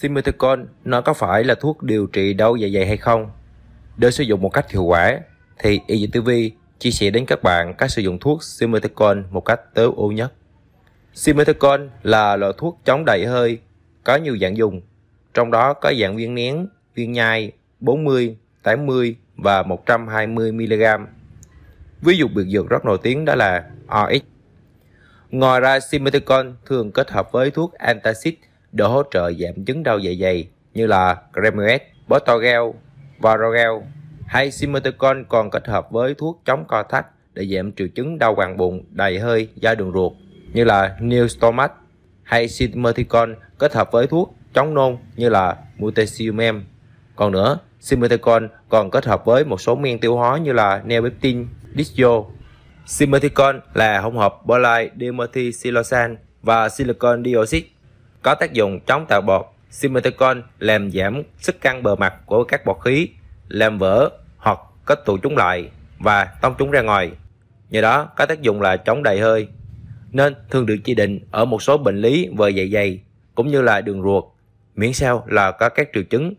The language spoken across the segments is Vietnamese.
Simethicone nó có phải là thuốc điều trị đau dạ dày hay không? Để sử dụng một cách hiệu quả thì EZTV chia sẻ đến các bạn cách sử dụng thuốc Simethicone một cách tối ưu nhất. Simethicone là loại thuốc chống đầy hơi có nhiều dạng dùng, trong đó có dạng viên nén, viên nhai 40, 80 và 120 mg. Ví dụ biệt dược rất nổi tiếng đó là RX. Ngoài ra, simethicone thường kết hợp với thuốc antacid đồ hỗ trợ giảm chứng đau dạ dày như là Cremuet, Botogel, Varogel hay Simetocon còn kết hợp với thuốc chống co thắt để giảm triệu chứng đau quàng bụng, đầy hơi, da đường ruột như là Neustomat hay Simeticon kết hợp với thuốc chống nôn như là Mutesiumem. Còn nữa, Simeticon còn kết hợp với một số men tiêu hóa như là Neopeptin, Disio. Simeticon là hỗn hợp bolide dimethylsilosan và silicon dioxide có tác dụng chống tạo bọt simeticon làm giảm sức căng bề mặt của các bọt khí, làm vỡ hoặc kết tụ chúng lại và tông chúng ra ngoài. Nhờ đó có tác dụng là chống đầy hơi, nên thường được chỉ định ở một số bệnh lý về dạ dày cũng như là đường ruột, miễn sao là có các triệu chứng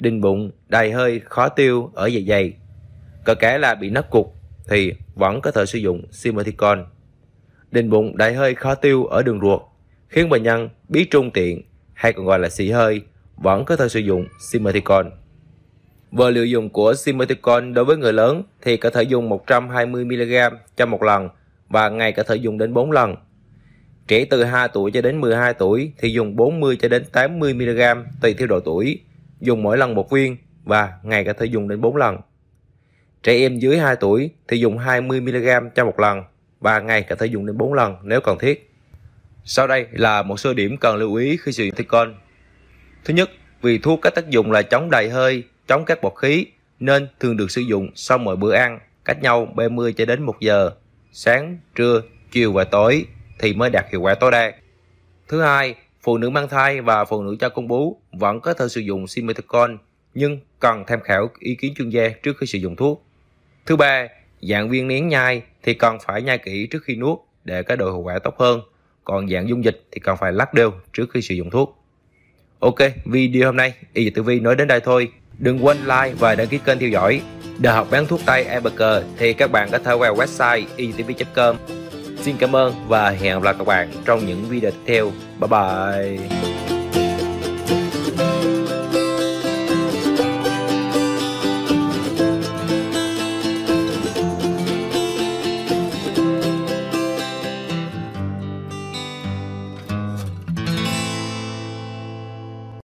đinh bụng, đầy hơi, khó tiêu ở dạ dày. Cỡ kể là bị nấc cục thì vẫn có thể sử dụng simeticon. Đinh bụng, đầy hơi, khó tiêu ở đường ruột khiến bệnh nhân biết trung tiện hay còn gọi là xì hơi vẫn có thể sử dụng Simeticon. Vừa liều dùng của Simeticon đối với người lớn thì có thể dùng 120mg cho một lần và ngày có thể dùng đến 4 lần. Trẻ từ 2 tuổi cho đến 12 tuổi thì dùng 40 cho đến 80mg tùy theo độ tuổi, dùng mỗi lần một viên và ngày có thể dùng đến 4 lần. Trẻ em dưới 2 tuổi thì dùng 20mg cho một lần và ngày có thể dùng đến 4 lần nếu cần thiết. Sau đây là một số điểm cần lưu ý khi sử dụng Titicon. Thứ nhất, vì thuốc có tác dụng là chống đầy hơi, chống các bọt khí nên thường được sử dụng sau mỗi bữa ăn, cách nhau 30 cho đến 1 giờ, sáng, trưa, chiều và tối thì mới đạt hiệu quả tối đa. Thứ hai, phụ nữ mang thai và phụ nữ cho con bú vẫn có thể sử dụng Simethicone nhưng cần tham khảo ý kiến chuyên gia trước khi sử dụng thuốc. Thứ ba, dạng viên nén nhai thì cần phải nhai kỹ trước khi nuốt để có độ hiệu quả tốt hơn còn dạng dung dịch thì cần phải lắc đều trước khi sử dụng thuốc. Ok, video hôm nay Y Dược Tử Vi nói đến đây thôi. Đừng quên like và đăng ký kênh theo dõi. Đại học bán thuốc tây Eberker thì các bạn có thể vào website ytv.com. Xin cảm ơn và hẹn gặp lại các bạn trong những video tiếp theo. Bye bye!